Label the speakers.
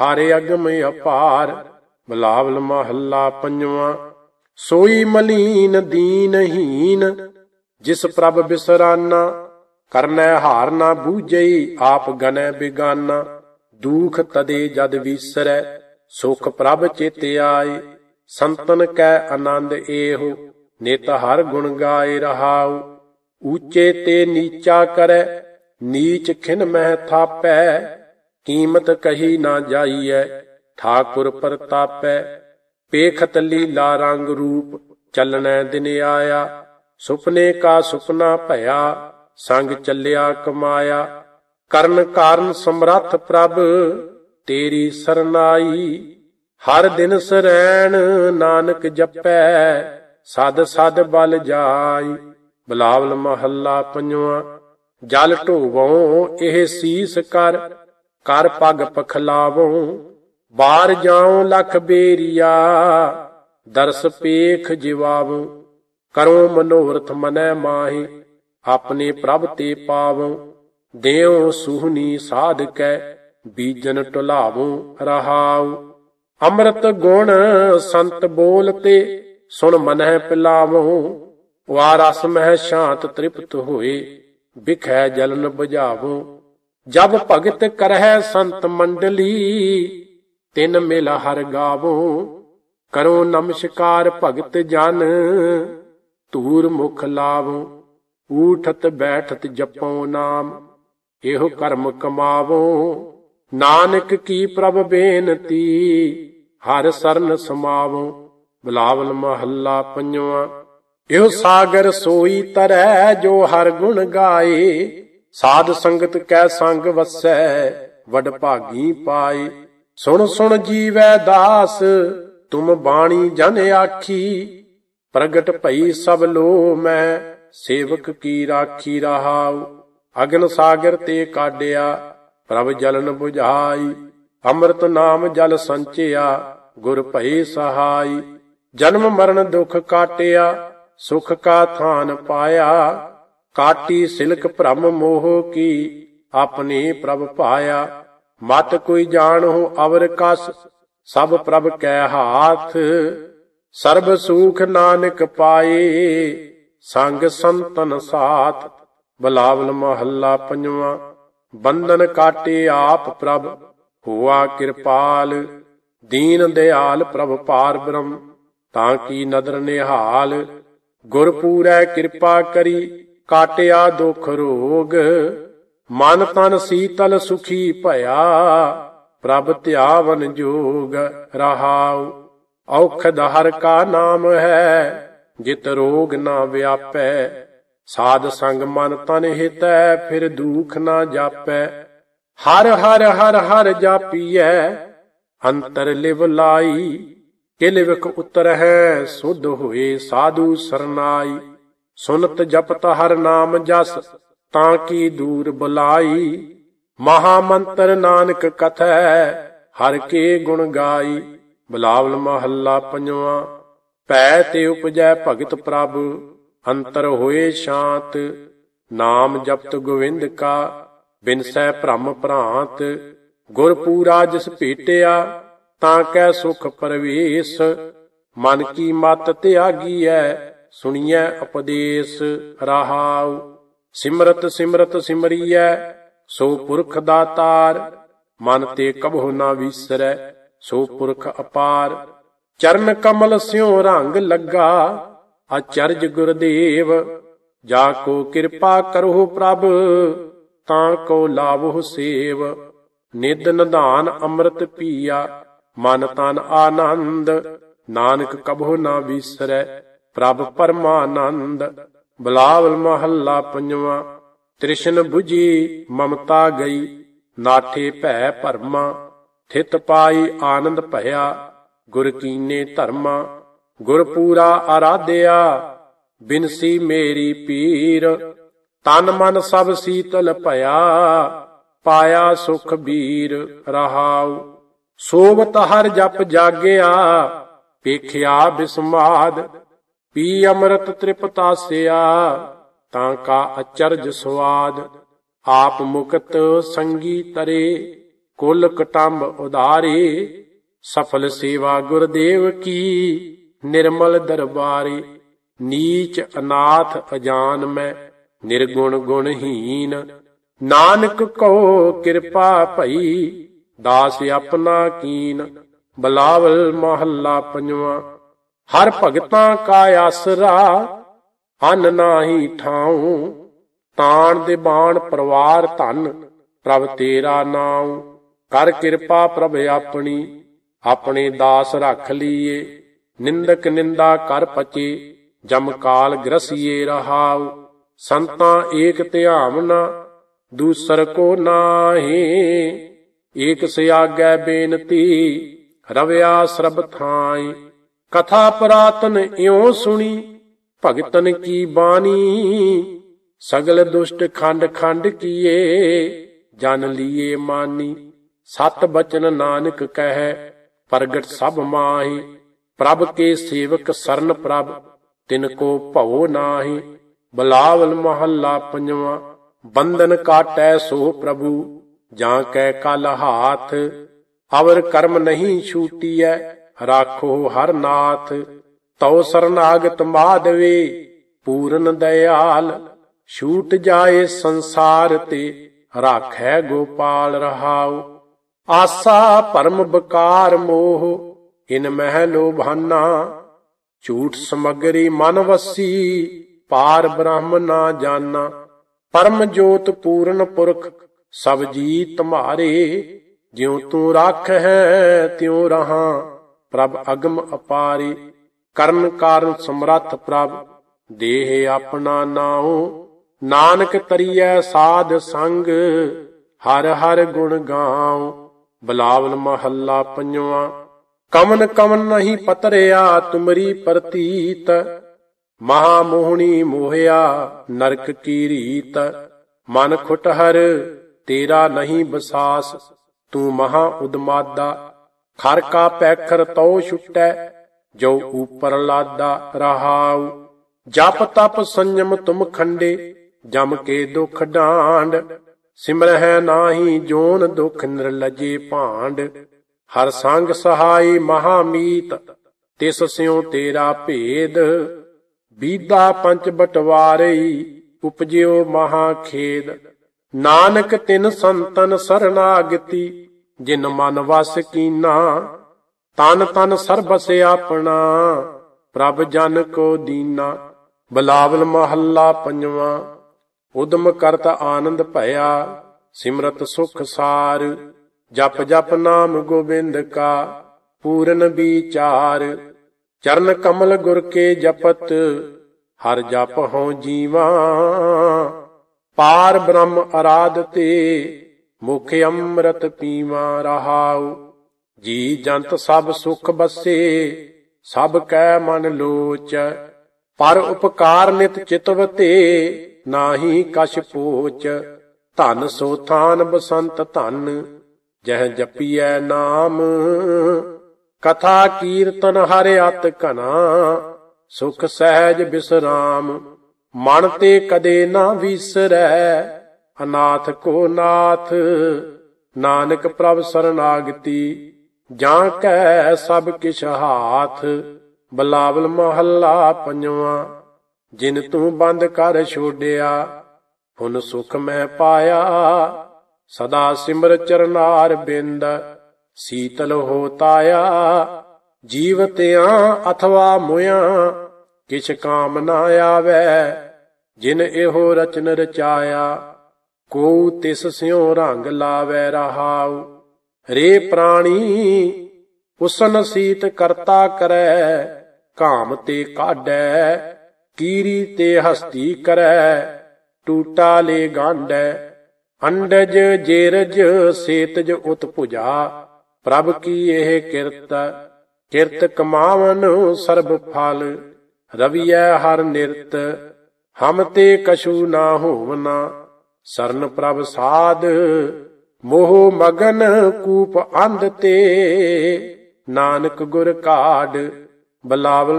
Speaker 1: ਹਾਰੇ ਅਗਮ ਅਪਾਰ ਬਲਾਵਲ ਮਹੱਲਾ ਪੰਜਵਾਂ ਸੋਈ ਮਲੀਨ ਦੀਨਹੀਨ ਜਿਸ ਪ੍ਰਭ ਬਿਸਰਾਨਾ ਕਰਨੈ ਹਾਰ ਨਾ ਬੂਝਈ ਆਪ ਗਨੈ ਬਿਗਾਨਾ ਦੂਖ ਤਦੇ ਜਦ ਵਿਸਰੈ ਸੁਖ ਪ੍ਰਭ ਚੇਤ ਆਏ ਸੰਤਨ ਕੈ ਆਨੰਦ ਏਹੋ ਨਿਤ ਹਰ ਗੁਣ ਗਾਏ ਰਹਾਉ ਊਚੇ ਤੇ ਨੀਚਾ ਕਰੈ ਨੀਚ ਖਿਨ ਮਹਿ ਥਾਪੈ ਕੀਮਤ ਕਹੀ ਨਾ ਜਾਈਐ ਠਾਕੁਰ ਪ੍ਰਤਾਪੈ ਪੇਖਤ ਲਾ ਰੰਗ ਰੂਪ ਚੱਲਣੈ ਦਿਨ ਆਇਆ ਸੁਪਨੇ ਕਾ ਸੁਪਨਾ ਭਇਆ ਸੰਗ ਚੱਲਿਆ ਕਮਾਇਆ ਕਰਨ ਕਾਰਨ ਸਮਰੱਥ ਪ੍ਰਭ ਤੇਰੀ ਸਰਨਾਈ ਹਰ ਦਿਨ ਸਰੈਣ ਨਾਨਕ ਜਪੈ ਸਦ ਸਦ ਬਲ ਜਾਈ ਬਲਾਵਲ ਮਹੱਲਾ ਪੰਜਵਾਂ ਜਲ ਢੋਵੋਂ ਇਹ ਸੀਸ ਕਰ ਕਰ ਪਗ ਪਖਲਾਵੋ ਬਾਹਰ ਜਾਉ ਲਖ ਬੇਰੀਆ ਦਰਸ ਪੇਖ ਜਿਵਾਵ ਕਰੋ ਮਨੋਰਥ ਮਨੈ ਮਾਹੀ ਆਪਣੇ ਪ੍ਰਭ ਤੇ ਪਾਵੋ ਦੇਉ ਸੁਹਨੀ ਸਾਧਕੈ ਬੀਜਨ ਟੁਲਾਵੋ ਰਹਾਉ ਅੰਮ੍ਰਿਤ ਗੁਣ ਸੰਤ ਬੋਲਤੇ ਸੁਣ ਮਨਹਿ ਪਿਲਾਵੋ ਵਾਰਸ ਰਸ ਮਹਿ ਸ਼ਾਂਤ ਤ੍ਰਿਪਤ ਹੋਏ ਵਿਖੈ ਜਲਨ ਬੁਝਾਵੋ ਜਬ ਭਗਤ ਕਰਹਿ ਸੰਤ ਮੰਡਲੀ ਤਿਨ ਮਿਲ ਹਰ ਗਾਵੋ ਕਰੋ ਨਮਸਕਾਰ ਭਗਤ ਜਨ ਧੂਰ ਮੁਖ ਲਾਵੋ ਊਠਤ ਬੈਠਤ ਜਪੋ ਨਾਮ ਇਹੋ ਕਰਮ ਕਮਾਵੋ ਨਾਨਕ ਕੀ ਪ੍ਰਭ ਬੇਨਤੀ ਹਰ ਸਰਨ ਸਮਾਵੋ ਬਲਾਵਲ ਮਹੱਲਾ ਪੰਜਵਾਂ ਇਹੋ ਸਾਗਰ ਸੋਈ ਤਰੈ ਜੋ ਹਰ ਗੁਣ ਗਾਏ ਸਾਧ ਸੰਗਤ ਕੈ ਸੰਗ ਵਸੈ ਵਡ ਭਾਗੀ ਪਾਏ ਸੁਣ ਸੁਣ ਜੀਵੈ ਦਾਸ ਤੁਮ ਬਾਣੀ ਜਨ ਆਖੀ ਪ੍ਰਗਟ ਭਈ ਸਭ ਲੋ ਮੈਂ ਸੇਵਕ ਕੀ ਰਾਖੀ ਰਹਾਉ ਅਗਨ ਸਾਗਰ ਤੇ ਕਾਡਿਆ ਪ੍ਰਭ ਜਲਨ 부ਝਾਈ ਅੰਮ੍ਰਿਤ ਨਾਮ ਜਲ ਸੰਚਿਆ ਗੁਰ ਭਈ ਸਹਾਈ ਜਨਮ ਮਰਨ ਦੁਖ ਕਾਟਿਆ ਸੁਖ ਕਾ ਥਾਨ ਪਾਇਆ ਕਾਟੀ ਸਿਲਕ ਭ੍ਰਮ ਮੋਹ ਕੀ ਆਪਣੇ ਪ੍ਰਭ ਭਾਇਆ ਮਤ ਕੋਈ ਜਾਣ ਹੋ ਅਵਰ ਕਸ ਸਭ ਪ੍ਰਭ ਕੈ ਹਾਥ ਸਰਬ ਸੂਖ ਨਾਨਕ ਪਾਏ ਸੰਗ ਸੰਤਨ ਸਾਥ ਬਲਾਵਲ ਮਹੱਲਾ ਪੰਜਵਾਂ ਬੰਦਨ ਕਾਟੇ ਆਪ ਪ੍ਰਭ ਹੋਆ ਕਿਰਪਾਲ ਦੀਨ ਦਿਆਲ ਪ੍ਰਭ ਪਾਰ ਬ੍ਰਹਮ ਤਾਂ ਕੀ ਨਦਰ ਨਿਹਾਲ ਗੁਰਪੂਰੈ ਕਿਰਪਾ ਕਰੀ ਕਾਟਿਆ ਦੁਖ ਰੋਗ ਮਨ ਤਨ ਸੀਤਲ ਸੁਖੀ ਭਇਆ ਪ੍ਰਭ ਧਿਆਵਨ ਜੋਗ ਰਹਾਉ ਔਖ ਹਰ ਕਾ ਨਾਮ ਹੈ ਜਿਤ ਰੋਗ ਨਾ ਵਿਆਪੈ ਸਾਧ ਸੰਗ ਮਨ ਤਨ ਹਿਤੈ ਫਿਰ ਦੁਖ ਨਾ ਜਾਪੈ ਹਰ ਹਰ ਹਰ ਹਰ ਜਾਪੀਐ ਅੰਤਰ ਲਿਵ ਲਾਈ ਕਿ ਲਿਵਕ ਉਤਰ ਹੈ ਸੁਧ ਹੋਏ ਸਾਧੂ ਸਰਨਾਈ ਸੁਨਤ ਜਪਤ ਹਰ ਨਾਮ ਜਸ ਤਾਂ ਕੀ ਦੂਰ ਬੁਲਾਈ ਮਹਾ ਮੰਤਰ ਨਾਨਕ ਕਥੈ ਹਰ ਕੇ ਗੁਣ ਗਾਈ ਬਲਾਵਲ ਮਹੱਲਾ ਪੰਜਵਾ ਪੈ ਤੇ ਉਪਜੈ ਭਗਤ ਪ੍ਰਭ ਅੰਤਰ ਹੋਏ ਸ਼ਾਂਤ ਨਾਮ ਜਪਤ ਗੋਵਿੰਦ ਕਾ ਬਿਨਸੈ ਭ੍ਰਮ ਭ੍ਰਾਂਤ ਗੁਰ ਪੂਰਾ ਜਿਸ ਭੇਟਿਆ ਤਾਂ ਕੈ ਸੁਖ ਪਰਵੇਸ ਮਨ ਕੀ ਮਤ ਤਿਆਗੀ ਐ ਸੁਣੀਐ ਉਪਦੇਸ਼ ਰਹਾਉ ਸਿਮਰਤ ਸਿਮਰਤ ਸਿਮਰੀਐ ਸੋ ਪੁਰਖ ਦਾਤਾਰ ਮਨ ਤੇ ਕਬਹੁ ਨਾ ਵਿਸਰੈ ਸੋ ਪੁਰਖ ਅਪਾਰ ਚਰਨ ਕਮਲ ਸਿਉ ਰੰਗ ਲੱਗਾ ਅਚਰਜ ਗੁਰਦੇਵ ਜਾ ਕੋ ਕਿਰਪਾ ਕਰੋ ਪ੍ਰਭ ਤਾਂ ਕੋ ਲਾਭੁ ਸੇਵ ਨਿਦ ਨਿਧਾਨ ਅੰਮ੍ਰਿਤ ਪੀਆ ਮਨ ਤਨ ਆਨੰਦ ਨਾਨਕ ਕਬਹੁ ਨਾ ਵਿਸਰੈ ਪ੍ਰਭ ਪਰਮਾਨੰਦ ਬਲਾਵਲ ਮਹੱਲਾ ਪੰਜਵਾਂ ਤ੍ਰਿਸ਼ਨ 부ਜੀ ਮਮਤਾ ਗਈ ਨਾਠੇ ਭੈ ਪਰਮਾ ਥਿਤ ਪਾਈ ਆਨੰਦ ਭਇਆ ਗੁਰ ਕੀਨੇ ਧਰਮਾ ਗੁਰ ਪੂਰਾ ਆਰਾਧਿਆ ਬਿਨਸੀ ਮੇਰੀ ਪੀਰ ਤਨ ਮਨ ਸਭ ਸੀਤਲ ਭਇਆ ਪਾਇਆ ਸੁਖ ਬੀਰ ਰਹਾਉ ਸੋਵਤ ਹਰ ਜਪ ਜਾਗਿਆ ਪੇਖਿਆ ਬਿਸਮਾਦ ਪੀ ਅੰਮ੍ਰਿਤ ਤ੍ਰਿਪਤਾਸਿਆ ਤਾਂ ਕਾ ਅਚਰਜ ਸਵਾਦ ਆਪ ਮੁਕਤ ਸੰਗੀ ਤਰੇ ਕੁਲ ਕਟੰਬ ਉਧਾਰੇ ਸਫਲ ਸੇਵਾ ਗੁਰਦੇਵ ਕੀ ਨਿਰਮਲ ਦਰਬਾਰੇ ਨੀਚ ਅਨਾਥ ਅਜਾਨ ਮੈਂ ਨਿਰਗੁਣ ਗੁਣਹੀਨ ਨਾਨਕ ਕੋ ਕਿਰਪਾ ਭਈ ਦਾਸ ਆਪਣਾ ਕੀਨ ਬਲਾਵਲ ਮਹੱਲਾ ਪੰਜਵਾਂ ਹਰ ਭਗਤਾਂ ਕਾ ਆਸਰਾ ਹਨ ਨਾਹੀ ਠਾਉ ਤਾਣ ਦੇ ਬਾਣ ਪਰਵਾਰ ਧਨ ਪ੍ਰਭ ਤੇਰਾ ਨਾਮ ਕਰ ਕਿਰਪਾ ਪ੍ਰਭ ਆਪਣੀ ਆਪਣੇ ਦਾਸ ਰੱਖ ਲੀਏ ਨਿੰਦਕ ਨਿੰਦਾ ਕਰ ਪਚੇ ਜਮ ਕਾਲ ਗ੍ਰਸੀਏ ਰਹਾਉ ਸੰਤਾਂ ਏਕ ਧਿਆਵਨਾ ਦੂਸਰ ਕੋ ਨਾਹੀ ਏਕ ਸਿਆਗੈ ਬੇਨਤੀ ਰਵਿਆ ਸਰਬ ਥਾਈ ਕਥਾ ਪ੍ਰਾਤਨ ਇਉ ਸੁਣੀ ਭਗਤਨ ਕੀ ਬਾਣੀ ਸਗਲ ਦੁਸ਼ਟ ਖੰਡ ਖੰਡ ਕੀਏ ਜਨ ਲੀਏ ਮਾਨੀ ਸਤ ਬਚਨ ਨਾਨਕ ਕਹਿ ਪ੍ਰਗਟ ਸਭ ਮਾਹੀ ਪ੍ਰਭ ਕੇ ਸੇਵਕ ਸਰਨ ਪ੍ਰਭ ਤਿਨ ਕੋ ਭਉ ਨਾਹੀ ਬਲਾਵਲ ਮਹੱਲਾ ਪੰਜਵਾ ਬੰਧਨ ਕਾਟੈ ਸੋ ਪ੍ਰਭੂ ਜਾਂ ਕਹਿ ਕਲ ਹਾਥ ਅਵਰ ਕਰਮ ਨਹੀਂ ਛੂਟੀਐ ਰਾਖੋ ਹਰ ਨਾਥ ਤਉ ਸਰਨਾਗਤ ਮਾਦਵੇ ਪੂਰਨ ਦਇਆਲ ਛੂਟ ਜਾਏ ਸੰਸਾਰ ਤੇ ਰਾਖੈ ਗੋਪਾਲ ਰਹਾਉ ਆਸਾ ਪਰਮ ਬਕਾਰ ਮੋਹ ਇਨ ਮਹਿ ਲੋਭਾਨਾ ਝੂਠ ਸਮਗਰੀ ਮਨ ਵਸੀ ਪਾਰ ਬ੍ਰਹਮ ਨਾ ਜਾਣਾ ਪਰਮ ਜੋਤ ਪੂਰਨ ਪੁਰਖ ਸਭ ਜੀ ਤੁਮਾਰੇ ਜਿਉ ਤੂੰ ਰੱਖ ਹੈ ਤਿਉ ਰਹਾ ਪ੍ਰਭ ਅਗਮ ਅਪਾਰੀ ਕਰਮ ਕਾਰਨ ਸਮਰੱਥ ਪ੍ਰਭ ਦੇਹ ਆਪਣਾ ਨਾਉ ਨਾਨਕ ਤਰੀਐ ਸਾਧ ਸੰਗ ਹਰ ਹਰ ਗੁਣ ਗਾਉ ਬਲਾਵਲ ਮਹੱਲਾ ਪੰਜਵਾ ਕਮਨ ਕਮਨ ਨਹੀਂ ਪਤਰਿਆ ਤੁਮਰੀ ਪ੍ਰਤੀਤ ਮਹਾ ਮੋਹਣੀ ਮੋਹਿਆ ਨਰਕ ਕੀ ਰੀਤ ਮਨ ਖੁਟਹਰ ਤੇਰਾ ਨਹੀਂ ਬਸਾਸ ਤੂੰ ਮਹਾ ਉਦਮਾਦਾ ਖਰ ਕਾ ਪੈਖਰ ਤਉ ਛੁਟੈ ਜੋ ਉਪਰ ਲਾਦਾ ਰਹਾਉ ਜਪ ਤਪ ਸੰਜਮ ਤੁਮ ਖੰਡੇ ਜਮ ਕੇ ਦੁਖ ਢਾਂਡ ਸਿਮਰਹਿ ਨਾਹੀ ਜੋਨ ਦੁਖ ਨਿਰਲਜੇ ਭਾਂਡ ਹਰ ਸੰਗ ਸਹਾਈ ਮਹਾਮੀਤ ਤਿਸ ਸਿਉ ਤੇਰਾ ਭੇਦ ਬੀਦਾ ਪੰਚ ਬਟਵਾਰੇ ਉਪਜਿਓ ਮਹਾ ਖੇਦ ਨਾਨਕ ਤਿਨ ਸੰਤਨ ਸਰਨਾਗਤੀ ਜਿਨ ਮਨ ਵਸ ਕੀਨਾ ਤਨ ਤਨ ਸਰਬਸ ਆਪਣਾ ਪ੍ਰਭ ਜਨ ਕੋ ਦੀਨਾ ਬਲਾਵਲ ਮਹੱਲਾ ਪੰਜਵਾ ਉਦਮ ਕਰਤ ਆਨੰਦ ਭਇਆ ਸਿਮਰਤ ਸੁਖ ਸਾਰ ਜਪ ਜਪ ਨਾਮ ਗੋਬਿੰਦ ਕਾ ਪੂਰਨ ਵਿਚਾਰ ਚਰਨ ਕਮਲ ਗੁਰ ਕੇ ਜਪਤ ਹਰ ਜਪ ਹਉ ਜੀਵਾ ਪਾਰ ਬ੍ਰਹਮ ਅਰਾਧਤੇ ਮੁਖ ਅੰਮ੍ਰਿਤ ਪੀਵਾ ਰਹਾਉ ਜੀ ਜੰਤ ਸਭ ਸੁਖ ਬਸੇ ਸਭ ਕੈ ਮਨ ਲੋਚ ਪਰ ਉਪਕਾਰ ਨਿਤ ਚਿਤਵਤੇ ਨਾਹੀ ਕਛ ਪੋਚ ਧਨ ਸੋ ਥਾਨ ਬਸੰਤ ਧਨ ਜਹ ਜਪੀਐ ਨਾਮ ਕਥਾ ਕੀਰਤਨ ਹਰਿ ਅਤ ਘਨਾ ਸੁਖ ਸਹਿਜ ਬਿਸਰਾਮ ਮਨ ਤੇ ਕਦੇ ਨਾ ਵਿਸਰੈ ਅਨਾਥ ਕੋ ਨਾਥ ਨਾਨਕ ਪ੍ਰਭ ਸਰਨਾਗਤੀ ਜਾਂ ਕੈ ਸਭ ਕਿਛ ਹਾਥ ਬਲਾਵਲ ਮਹੱਲਾ ਪੰਜਵਾ ਜਿਨ ਤੂੰ ਬੰਦ ਕਰ ਛੋੜਿਆ ਹੁਨ ਸੁਖ ਮੈਂ ਪਾਇਆ ਸਦਾ ਸਿਮਰ ਚਰਨਾਰ ਬਿੰਦ ਸੀਤਲ ਹੋਤਾਇਆ ਤਾਇਆ ਜੀਵਤਿਆਂ ਅਥਵਾ ਮੁਇਆ ਕਿਛ ਕਾਮ ਨਾ ਆਵੇ ਜਿਨ ਇਹੋ ਰਚਨ ਰਚਾਇਆ ਕੋ ਤਿਸ ਸਿਉ ਰੰਗ ਲਾਵੇ ਰਹਾਉ ਰੇ ਪ੍ਰਾਣੀ ਉਸਨ ਸੀਤ ਕਰਤਾ ਕਰੈ ਕਾਮ ਤੇ ਕਾਢੈ ਕੀਰੀ ਤੇ ਹਸਤੀ ਕਰੈ ਟੂਟਾ ਲੇ ਗਾਂਡੈ ਅੰਡਜ ਜੇਰਜ ਸੇਤਜ ਉਤਪੁਜਾ ਪ੍ਰਭ ਕੀ ਇਹ ਕਿਰਤ ਕਿਰਤ ਕਮਾਵਨ ਸਰਬ ਫਲ ਰਵਿਐ ਹਰ ਨਿਰਤ ਹਮ ਤੇ ਕਛੂ ਨਾ ਹੋਵਨਾ ਸਰਨ ਪ੍ਰਭ ਸਾਧ ਮੋਹ ਮਗਨ ਕੂਪ ਅੰਧ ਤੇ ਨਾਨਕ ਗੁਰ ਕਾੜ ਬਲਾਵਲ